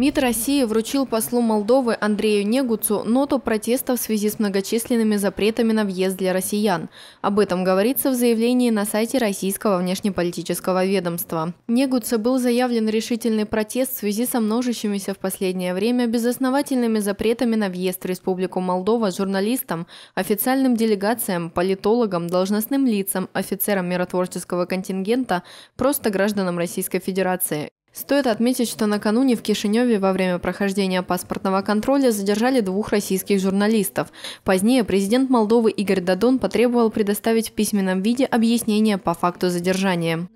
МИД России вручил послу Молдовы Андрею Негуцу ноту протеста в связи с многочисленными запретами на въезд для россиян. Об этом говорится в заявлении на сайте российского внешнеполитического ведомства. Негуце был заявлен решительный протест в связи со множащимися в последнее время безосновательными запретами на въезд в Республику Молдова журналистам, официальным делегациям, политологам, должностным лицам, офицерам миротворческого контингента, просто гражданам Российской Федерации. Стоит отметить, что накануне в Кишиневе во время прохождения паспортного контроля задержали двух российских журналистов. Позднее президент Молдовы Игорь Дадон потребовал предоставить в письменном виде объяснение по факту задержания.